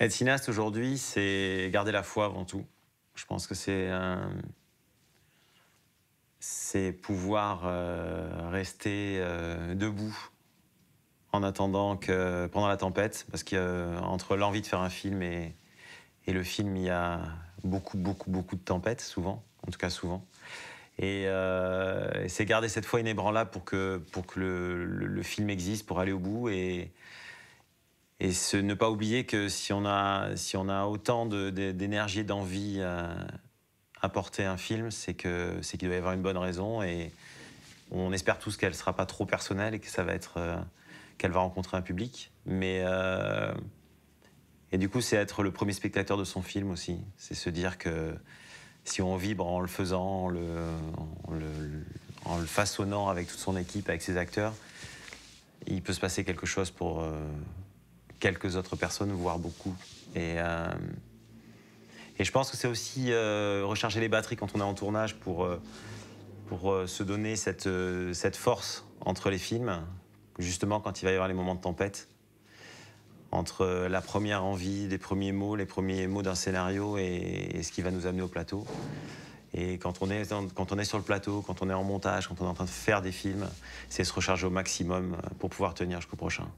Être cinéaste aujourd'hui, c'est garder la foi avant tout. Je pense que c'est euh, c'est pouvoir euh, rester euh, debout en attendant que pendant la tempête, parce qu'entre l'envie de faire un film et, et le film, il y a beaucoup, beaucoup, beaucoup de tempêtes, souvent, en tout cas souvent. Et, c'est garder cette foi inébranlable pour que, pour que le, le, le film existe, pour aller au bout. Et, et ce, ne pas oublier que si on a, si on a autant d'énergie et d'envie euh, à, porter un film, c'est qu'il doit y avoir une bonne raison et on espère tous qu'elle ne sera pas trop personnelle et que ça va être euh, qu'elle va rencontrer un public. Mais euh, et du coup, c'est être le premier spectateur de son film aussi. C'est se dire que si on vibre en le faisant, en le, en le, façonnant avec toute son équipe, avec ses acteurs, il peut se passer quelque chose pour quelques autres personnes, voire beaucoup. Et, euh, et je pense que c'est aussi euh, recharger les batteries quand on est en tournage pour, euh, pour se donner cette, cette force entre les films, justement quand il va y avoir les moments de tempête, entre la première envie, les premiers mots, les premiers mots d'un scénario et, ce qui va nous amener au plateau. Et quand on, est quand on est sur le plateau, quand on est en montage, quand on est en train de faire des films, c'est se recharger au maximum pour pouvoir tenir jusqu'au prochain.